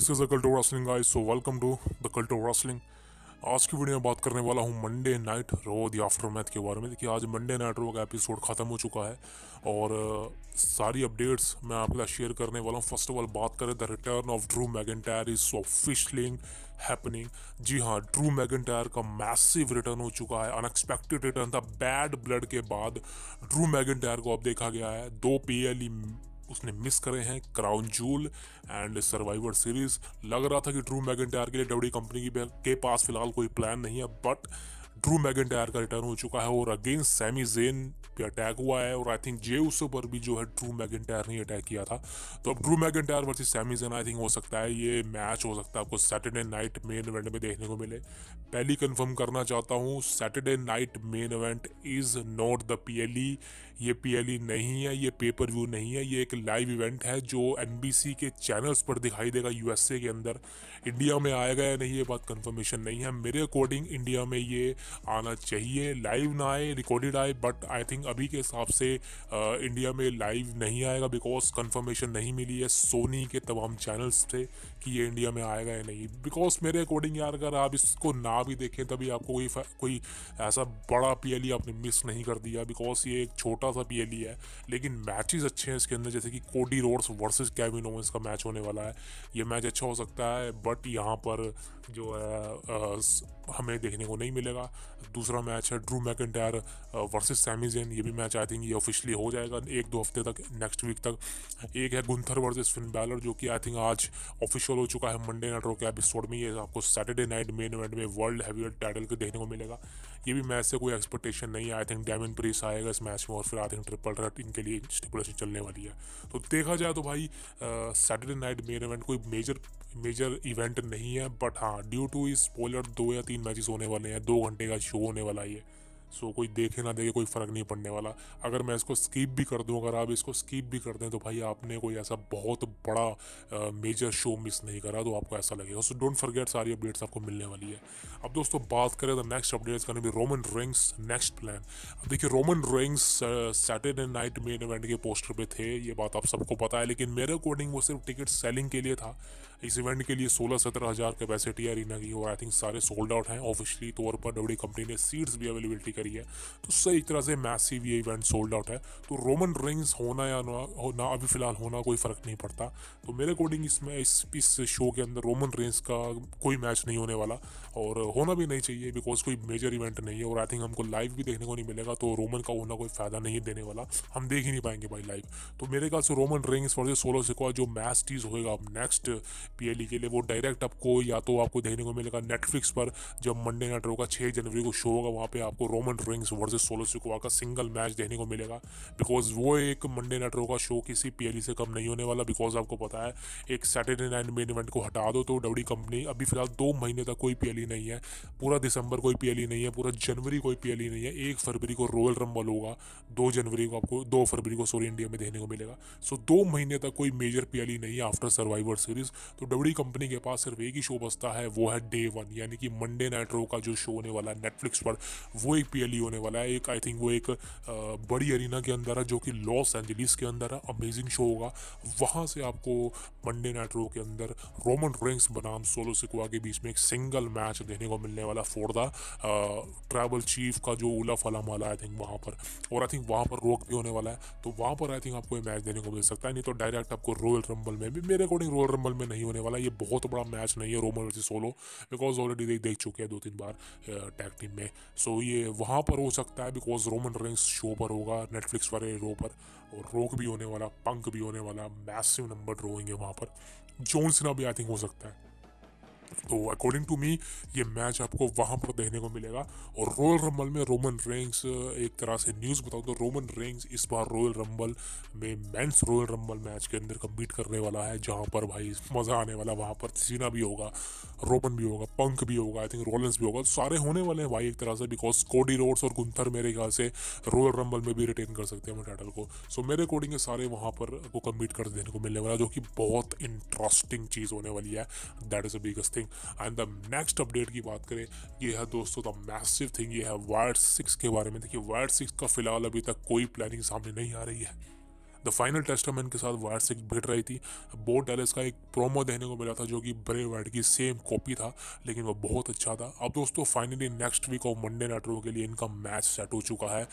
this is the off wrestling I so welcome to the off wrestling आज की video में बात करने वाला हूँ Monday night Raw the aftermath के बारे में देखिए आज मंडे नाइट रो का एपिसोड ख़त्म हो चुका है और सारी अपडेट्स मैं आपके साथ शेयर करने वाला हूँ फर्स्ट ऑफ ऑल बात करें द रिटर्न ऑफ ड्रू टायर इज ऑफिशलिंग हैपनिंग जी हाँ ड्रू टायर का मैसिव रिटर्न हो चुका है अनएक्सपेक्टेड रिटर्न था बैड ब्लड के बाद ड्रू टायर को अब देखा गया है दो पी उसने मिस करे हैं Crown Jewel and Survivor Series लग रहा था कि ड्रू मैगन के लिए डब्ल्यू कंपनी की के पास फिलहाल कोई प्लान नहीं है बट ड्रू मैगन का रिटर्न हो चुका है और अगेन सैमी जेन पे अटैक हुआ है और आई थिंक जे उस पर भी जो है ड्रू मैगनटायर ने अटैक किया था तो अब ड्रू टायर versus Sami Zayn I think हो सकता है ये मैच हो सकता है आपको सैटरडे नाइट मेन इवेंट में देखने को मिले पहली कंफर्म करना चाहता हूँ Saturday Night Main Event is not the पी ये पी e नहीं है ये पेपर व्यू नहीं है ये एक लाइव इवेंट है जो एन के चैनल्स पर दिखाई देगा यू के अंदर इंडिया में आएगा या नहीं ये बात कंफर्मेशन नहीं है मेरे अकॉर्डिंग इंडिया में ये आना चाहिए लाइव ना आए रिकॉर्डेड आए बट आई थिंक अभी के हिसाब से इंडिया में लाइव नहीं आएगा बिकॉज कंफर्मेशन नहीं मिली है सोनी के तमाम चैनल्स से कि ये इंडिया में आएगा या नहीं बिकॉज मेरे अकॉर्डिंग यार अगर आप इसको ना भी देखें तभी आपको कोई कोई ऐसा बड़ा पी e आपने मिस नहीं कर दिया बिकॉज ये एक छोटा थोड़ा सा पी e है लेकिन मैचेस अच्छे हैं इसके अंदर जैसे कि Cody Rhodes versus Kevin Owens का मैच होने वाला है ये मैच अच्छा हो सकता है बट यहाँ पर जो है हमें देखने को नहीं मिलेगा दूसरा मैच है ड्रू मैकेंटायर वर्सेज सैमीजेन ये भी मैच आई थिंक ये ऑफिशियली हो जाएगा एक दो हफ्ते तक नेक्स्ट वीक तक एक है गुंथर वर्सेस फिन बैलर जो कि आई थिंक आज ऑफिशियल हो चुका है मंडे नाइट रो के एपिसोड में ये आपको सैटरडे नाइट मेन इवेंट में वर्ल्ड हैवी टाइटल के देखने को मिलेगा ये भी मैच से कोई एक्सपेक्टेशन नहीं है आई थिंक डेमिन प्रीस आएगा इस मैच में और फिर रात इन ट्रिपल थ्रेट इनके लिए स्टिपुलेशन चलने वाली है तो देखा जाए तो भाई सैटरडे नाइट मेन इवेंट कोई मेजर मेजर इवेंट नहीं है बट हाँ ड्यू टू इस पोलर दो या तीन मैचेस होने वाले हैं दो घंटे का शो होने वाला है सो कोई देखे ना देखे कोई फ़र्क नहीं पड़ने वाला अगर मैं इसको स्कीप भी कर दूँ अगर आप इसको स्कीप भी कर दें तो भाई आपने कोई ऐसा बहुत बड़ा मेजर शो मिस नहीं करा तो आपको ऐसा लगेगा सो डोंट फॉरगेट सारी अपडेट्स आपको मिलने वाली है अब दोस्तों बात करें तो नेक्स्ट अपडेट्स करने भी रोमन रिंग्स नेक्स्ट प्लान अब देखिए Roman Reigns Saturday Night Main Event के पोस्टर पर थे ये बात आप सबको पता है लेकिन मेरे अकॉर्डिंग वो सिर्फ टिकट सेलिंग के लिए था इस इवेंट के लिए सोलह सत्रह हज़ार कैपेसिटी e है अरीना की और आई थिंक सारे सोल्ड आउट हैं ऑफिशियली तौर पर डब्ल्यू कंपनी ने सीट्स भी अवेलेबिलिटी करी है तो सही तरह से मैसिव ये इवेंट सोल्ड आउट है तो रोमन रिंग्स होना या ना होना अभी फ़िलहाल होना कोई फ़र्क नहीं पड़ता तो मेरे अकॉर्डिंग इसमें इस इस शो के अंदर रोमन रिंग्स का कोई मैच नहीं होने वाला और होना भी नहीं चाहिए बिकॉज कोई मेजर इवेंट नहीं है और आई थिंक हमको लाइव भी देखने को नहीं मिलेगा तो रोमन का होना कोई फ़ायदा नहीं देने वाला हम देख ही नहीं पाएंगे भाई लाइव तो मेरे ख्याल से Roman Reigns versus Solo Sikoa जो मैच टीज होएगा अब नेक्स्ट पी e के लिए वो डायरेक्ट आपको या तो आपको देखने को मिलेगा नेटफ्लिक्स पर जब मंडे नाइट रो का छः जनवरी को शो होगा वहाँ पे आपको Roman Reigns versus Solo Sikoa का सिंगल मैच देखने को मिलेगा बिकॉज वो एक मंडे नाइट रो का शो किसी पी e से कम नहीं होने वाला बिकॉज आपको पता है एक सैटरडे नाइट मेन इवेंट को हटा दो तो डबड़ी कंपनी अभी फिलहाल दो महीने तक कोई पी e नहीं है पूरा दिसंबर कोई पी नहीं है पूरा जनवरी कोई पी नहीं है एक फरवरी को रॉयल रंबल होगा दो जनवरी को आपको दो फरवरी को सॉरी इंडिया में देखने को मिलेगा सो दो महीने तक कोई मेजर पी नहीं है आफ्टर सर्वाइवर सीरीज तो डब्ल्यू कंपनी के पास सिर्फ एक ही शो बचता है वो है डे वन यानी कि मंडे नाइट रो का जो शो होने वाला है नेटफ्लिक्स पर वो एक पी e होने वाला है एक आई थिंक वो एक बड़ी अरीना के अंदर है जो कि लॉस एंजलिस के अंदर है अमेजिंग शो होगा वहाँ से आपको मंडे नाइट रो के अंदर रोमन रिंग्स बनाम सोलो सिकुआ के बीच में एक सिंगल मैच देने को मिलने वाला फॉर द ट्रैवल चीफ का जो ओला फला माला आई थिंक वहाँ पर और आई थिंक वहाँ पर रोक भी होने वाला है तो वहाँ पर आई थिंक आपको ये मैच देने को मिल सकता है नहीं तो डायरेक्ट आपको रॉयल रंबल में भी मेरे अकॉर्डिंग रॉयल रंबल में नहीं होने वाला ये बहुत बड़ा मैच नहीं है Roman versus Solo because already दे देख चुके हैं दो तीन बार टैग टीम में सो ये वहाँ पर हो सकता है बिकॉज रोमन रिंग्स शो पर होगा नेटफ्लिक्स वाले रो पर और रोक भी होने वाला पंक भी होने वाला मैसिव नंबर ड्रो होंगे वहाँ पर जोन सिन्हा भी आई थिंक हो सकता है तो अकॉर्डिंग टू मी ये मैच आपको वहाँ पर देखने को मिलेगा और रॉयल रंबल में रोमन रेंग्स एक तरह से न्यूज़ बताऊँ तो रोमन रेंग्स इस बार रॉयल रंबल में मेंस रॉयल रंबल मैच के अंदर कम्पीट करने वाला है जहाँ पर भाई मज़ा आने वाला वहाँ पर सीना भी होगा रोमन भी होगा पंख भी होगा आई थिंक रोलेंस भी होगा तो सारे होने वाले हैं भाई एक तरह से बिकॉज कोडी रोड्स और गुंथर मेरे ख्याल से रॉयल रंबल में भी रिटेन कर सकते हैं अपने टाइटल को सो मेरे अकॉर्डिंग सारे वहाँ पर को कम्पीट कर देने को मिलने वाला जो कि बहुत इंटरेस्टिंग चीज़ होने वाली है that is a biggest thing and the next update की बात करें ये है दोस्तों द मैसिव थिंग ये है वायर सिक्स के बारे में देखिए वायर सिक्स का फिलहाल अभी तक कोई प्लानिंग सामने नहीं आ रही है द फाइनल टेस्टामेंट के साथ वायर सिक्स भिट रही थी बोट डैलस का एक प्रोमो देखने को मिला था जो कि ब्रे वाइट की सेम कॉपी था लेकिन वो बहुत अच्छा था अब दोस्तों finally next week of Monday night के लिए इनका मैच सेट हो चुका है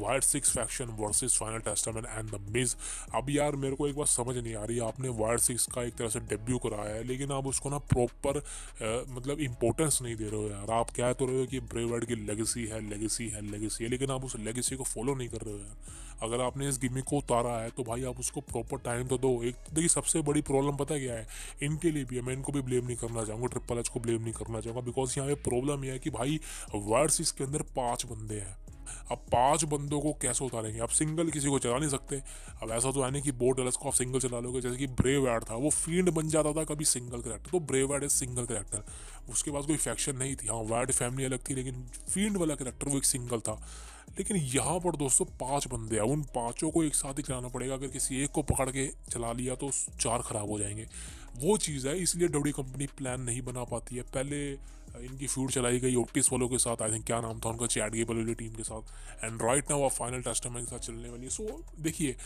Wyatt Sicks faction versus Final Testament and the Miz अब यार मेरे को एक बार समझ नहीं आ रही आपने वायर सिक्स का एक तरह से डेब्यू कराया है लेकिन आप उसको ना प्रॉपर uh, मतलब इंपॉर्टेंस नहीं दे रहे हो यार आप क्या तो रहे हो कि ब्रे वाइट की लेगेसी है लेगेसी है लेगेसी है लेकिन आप उस लेगेसी को फॉलो नहीं कर रहे हो यार अगर आपने इस गिमी को उतारा रहा है तो भाई आप उसको प्रॉपर टाइम तो दो एक तो देखिए सबसे बड़ी प्रॉब्लम पता क्या है इनके लिए भी है मैं इनको भी ब्लेम नहीं करना चाहूँगा ट्रिपल एच को ब्लेम नहीं करना चाहूँगा बिकॉज यहाँ पे प्रॉब्लम यह है कि भाई वर्ड्स इसके अंदर पाँच बंदे हैं अब पांच बंदों को कैसे उतारेंगे आप सिंगल किसी को चला नहीं सकते अब ऐसा तो है नहीं कि बोर्ड डलस को आप सिंगल चला लोगे जैसे कि ब्रेव एड था वो फील्ड बन जाता था कभी सिंगल करेक्टर तो ब्रेव एड एक सिंगल करेक्टर उसके पास कोई फैक्शन नहीं थी हाँ वैड फैमिली अलग थी लेकिन फील्ड वाला करेक्टर वो एक सिंगल था लेकिन यहाँ पर दोस्तों पांच बंदे हैं उन पांचों को एक साथ ही चलाना पड़ेगा अगर किसी एक को पकड़ के चला लिया तो चार खराब हो जाएंगे वो चीज़ है इसलिए डब्ल्यू कंपनी प्लान नहीं बना पाती है पहले इनकी फ्यूड चलाई गई ओटिस वालों के साथ आई थिंक क्या नाम था उनका चैट गेबल वाली टीम के साथ एंड राइट ना वो फाइनल टेस्ट के साथ चलने वाली है सो देखिए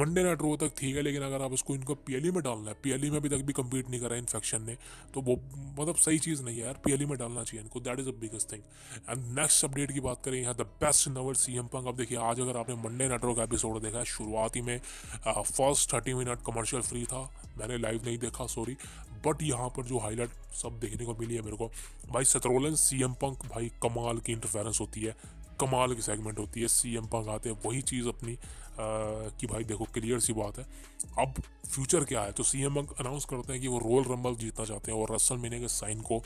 मंडे नाइट रो तक ठीक है लेकिन अगर आप उसको इनको पी e में डालना है पी e में अभी तक भी कम्पीट नहीं करा इन्फेक्शन ने तो वो मतलब सही चीज़ नहीं है यार पी e में डालना चाहिए इनको that is a biggest thing and next update की बात करें यहाँ द बेस्ट नवर सी एम पंग अब देखिए आज अगर आपने मंडे नाइट रो का एपिसोड देखा है शुरुआती में first thirty minute commercial free था मैंने लाइव नहीं देखा सॉरी बट यहाँ पर जो हाईलाइट सब देखने को मिली है मेरे को भाई सतरोलन सी एम पंक भाई कमाल की इंटरफेरेंस होती है कमाल की सेगमेंट होती है सी एम पंक आते हैं वही चीज़ अपनी कि भाई देखो क्लियर सी बात है अब फ्यूचर क्या है तो सी एम अनाउंस करते हैं कि वो रोल रंबल जीतना चाहते हैं और रसल मीने के साइन को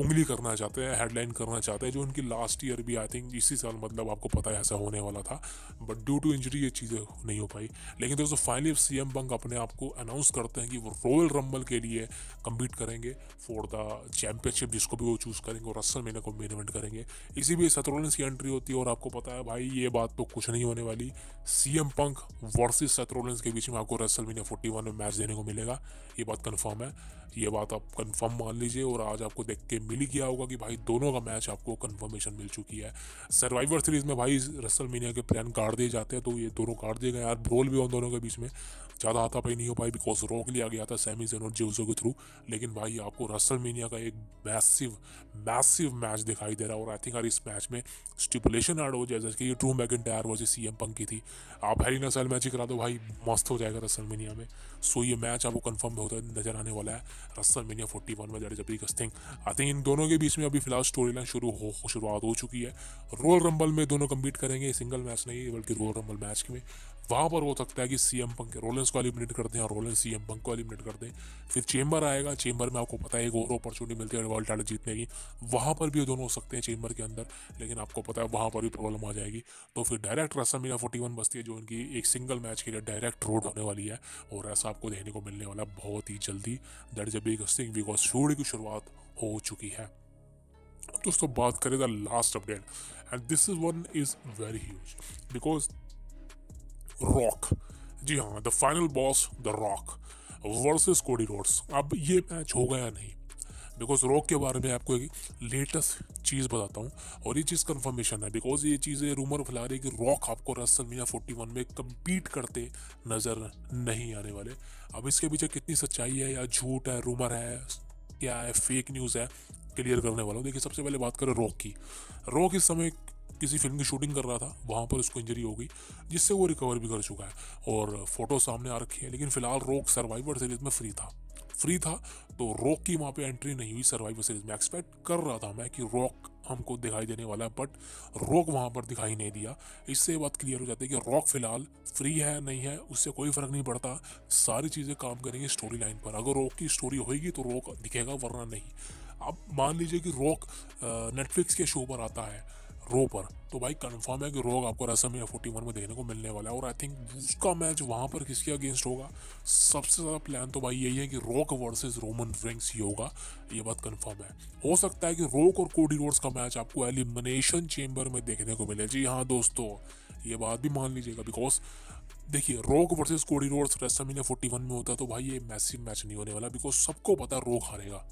उंगली करना चाहते हैं हेडलाइन करना चाहते हैं जो उनकी लास्ट ईयर भी आई थिंक इसी साल मतलब आपको पता है ऐसा होने वाला था बट ड्यू टू इंजरी ये चीज़ें नहीं हो पाई लेकिन दोस्तों फाइनली सी एम बंक अपने आप को अनाउंस करते हैं कि वो रॉयल रंबल के लिए कम्पीट करेंगे फॉर द चैम्पियनशिप जिसको भी वो चूज़ करेंगे और रसल मीना को मेन इवेंट करेंगे इसी भी सत्रोलेंस की एंट्री होती है और आपको पता है भाई ये बात तो कुछ नहीं होने वाली C M Punk versus Seth Rollins के बीच में आपको रेसलमीनिया 41 में मैच देने को मिलेगा ये बात कंफर्म है ये बात आप कंफर्म मान लीजिए और आज आपको देख के मिल ही गया होगा कि भाई दोनों का मैच आपको कंफर्मेशन मिल चुकी है सर्वाइवर सीरीज में भाई रसल मीनिया के प्लान काट दिए जाते हैं तो ये दोनों काट दिए गए यार ब्रोल भी उन दोनों के बीच में ज़्यादा आता भाई नहीं हो पाई बिकॉज रोक लिया गया था सेमी जेन और के थ्रू लेकिन भाई आपको रसल मीनिया का एक मैसिव मैसिव मैच दिखाई दे रहा और आई थिंक यार इस मैच में स्टिपुलेशन ऐड हो जैसे कि Drew McIntyre versus C M पंकी थी आप हैरी नसल मैच ही करा दो भाई मस्त हो जाएगा रसल मीनिया में सो ये मैच आपको कन्फर्म होता नजर आने वाला है रसल मीनिया फोर्टी वन में जडेजा बिगेस्ट थिंग आई थिंक इन दोनों के बीच में अभी फिलहाल स्टोरी लाइन शुरू हो शुरुआत हो चुकी है रोल रंबल में दोनों कम्पीट करेंगे सिंगल मैच नहीं बल्कि रोल रंबल मैच में वहाँ पर हो सकता है कि सी एम पंक रोलेंस को एलिमिनेट कर दें और रोलेंस सी एम पंक को एलिमिनेट कर दें फिर चेंबर आएगा चेंबर में आपको पता है एक और अपॉर्चुनिटी मिलती है वर्ल्ड टाइटल जीतने की वहाँ पर भी दोनों हो सकते हैं चेंबर के अंदर लेकिन आपको पता है वहाँ पर भी प्रॉब्लम आ जाएगी तो फिर डायरेक्ट रसा मीना फोर्टी वन बस्ती है जो उनकी एक सिंगल मैच के लिए डायरेक्ट रोड होने वाली है और ऐसा आपको देखने को मिलने वाला बहुत ही जल्दी दर्ज जब अगस्टिंग वीक और सूर्य की शुरुआत हो चुकी है अब दोस्तों बात करें the last update and this is one is very huge because Rock जी हाँ the final boss the Rock versus Cody Rhodes अब ये मैच होगा या नहीं बिकॉज रॉक के बारे में आपको एक लेटेस्ट चीज़ बताता हूँ और ये चीज़ कन्फर्मेशन है बिकॉज ये चीज़ें रूमर फैला रही है कि रॉक आपको रसल मिया फोर्टी वन में कम्पीट करते नज़र नहीं आने वाले अब इसके पीछे कितनी सच्चाई है या झूठ है रूमर है क्या है फेक न्यूज़ है क्लियर करने वाला हूँ देखिए सबसे पहले बात करें रॉक की रॉक इस समय किसी फिल्म की शूटिंग कर रहा था वहाँ पर उसको इंजरी हो गई जिससे वो रिकवर भी कर चुका है और फोटो सामने आ रखी है लेकिन फिलहाल रॉक सर्वाइवर सीरीज में फ्री था फ्री था तो रॉक की वहाँ पे एंट्री नहीं हुई सर्वाइवर सीरीज में एक्सपेक्ट कर रहा था मैं कि रॉक हमको दिखाई देने वाला है बट रॉक वहाँ पर दिखाई नहीं दिया इससे बात क्लियर हो जाती है कि रॉक फिलहाल फ्री है नहीं है उससे कोई फ़र्क नहीं पड़ता सारी चीज़ें काम करेंगे स्टोरी लाइन पर अगर रॉक की स्टोरी होगी तो रॉक दिखेगा वरना नहीं अब मान लीजिए कि रॉक नेटफ्लिक्स के शो पर आता है रो पर तो भाई कन्फर्म है कि रोग आपको रसम या फोर्टी वन में देखने को मिलने वाला है और आई थिंक उसका मैच वहाँ पर किसके अगेंस्ट होगा सबसे ज़्यादा प्लान तो भाई यही है कि रॉक वर्सेज रोमन रिंग्स ही होगा ये बात कन्फर्म है हो सकता है कि रोक और कोडी रोड्स का मैच आपको एलिमिनेशन चेम्बर में देखने को मिले जी हाँ दोस्तों ये बात भी मान लीजिएगा बिकॉज देखिए रोक versus Cody Rhodes रेसमिन forty one में होता तो भाई ये मैसिव मैच नहीं होने वाला बिकॉज सबको पता रोक हारेगा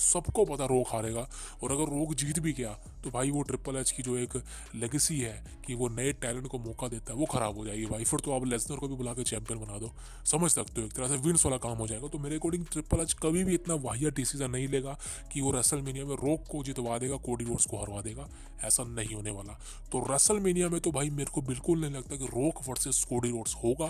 सबको पता रोक हारेगा और अगर रोक जीत भी गया तो भाई वो ट्रिपल एच की जो एक लेगेसी है कि वो नए टैलेंट को मौका देता है वो ख़राब हो जाएगी भाई फिर तो आप लेसनर को भी बुला के चैंपियन बना दो समझ सकते हो एक तरह से विंस वाला काम हो जाएगा तो मेरे अकॉर्डिंग ट्रिपल एच कभी भी इतना वाहिया डिसीजन नहीं लेगा कि वो रसल में रोक को जितवा देगा कोडी रोड्स को हरवा देगा ऐसा नहीं होने वाला तो रसल में तो भाई मेरे को बिल्कुल नहीं लगता कि रोक वर्सेस कोडी रोड्स होगा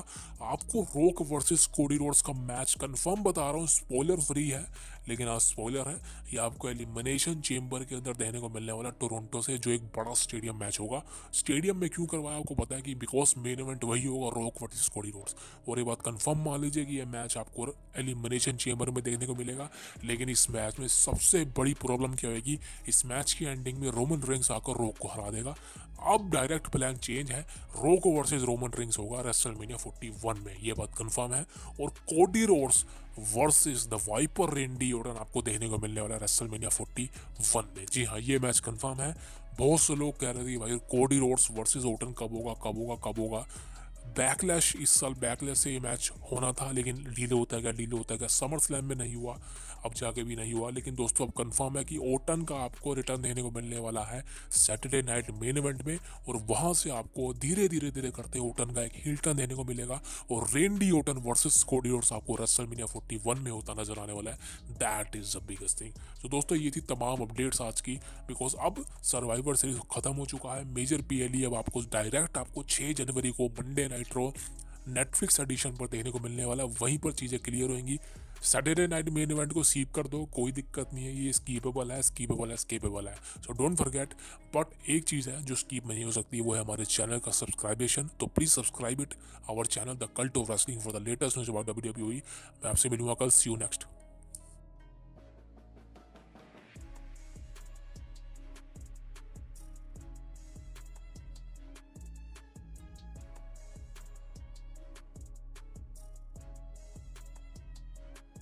आपको रोक वर्सेस कोडी रोड्स का मैच कन्फर्म बता रहा हूँ स्पॉलर फ्री है लेकिन आज स्पॉइलर है ये आपको एलिमिनेशन चेम्बर के अंदर देखने को मिलने वाला टोरंटो से जो एक बड़ा स्टेडियम मैच होगा स्टेडियम में क्यों करवाया आपको पता है कि बिकॉज मेन इवेंट वही होगा रॉक वर्सेस कोडी रोड्स और ये बात कंफर्म मान लीजिए कि यह मैच आपको एलिमिनेशन चेम्बर में देखने को मिलेगा लेकिन इस मैच में सबसे बड़ी प्रॉब्लम क्या होगी इस मैच की एंडिंग में रोमन रिंग्स आकर रोक को हरा देगा अब डायरेक्ट प्लान चेंज है रोक वर्सेज रोमन रिंग्स होगा रेस्टलमेनिया फोर्टी में ये बात कन्फर्म है और Cody Rhodes versus the Viper Randy Orton आपको देखने को मिलने वाला है रेसलमेनिया वन में जी हाँ ये मैच कंफर्म है बहुत से लोग कह रहे थे भाई कोडी रोड्स वर्सेस ओटन कब होगा कब होगा कब होगा बैकलैश इस साल बैकलैश से ये मैच होना था लेकिन डीले होता गया डीले होता गया समर स्लैम में नहीं हुआ अब जाके भी नहीं हुआ लेकिन दोस्तों अब कंफर्म है कि ओटन का आपको रिटर्न देने को मिलने वाला है सैटरडे नाइट मेन इवेंट में और वहाँ से आपको धीरे धीरे धीरे करते ओटन का एक हिल्टन देने को मिलेगा और रेंडी ओटन वर्सेस स्कोडी आपको रसल मीनिया फोर्टी में होता नजर आने वाला है that is the biggest thing तो दोस्तों ये थी तमाम अपडेट्स आज की बिकॉज अब सर्वाइवर सीरीज खत्म हो चुका है मेजर पी e अब आपको डायरेक्ट आपको छः जनवरी को Monday night Raw Netflix edition पर देखने को मिलने वाला वहीं पर चीज़ें क्लियर होंगी सैटरडे नाइट मेन इवेंट को स्कीप कर दो कोई दिक्कत नहीं है ये स्कीपेबल है स्कीपेबल है स्कीपेबल है सो डोंट फॉरगेट बट एक चीज़ है जो स्कीप नहीं हो सकती वो है हमारे चैनल का सब्सक्राइबेशन तो please subscribe it our channel the Cult of Wrestling for the latest news about W W मैं आपसे मिलूंगा कल सी यू नेक्स्ट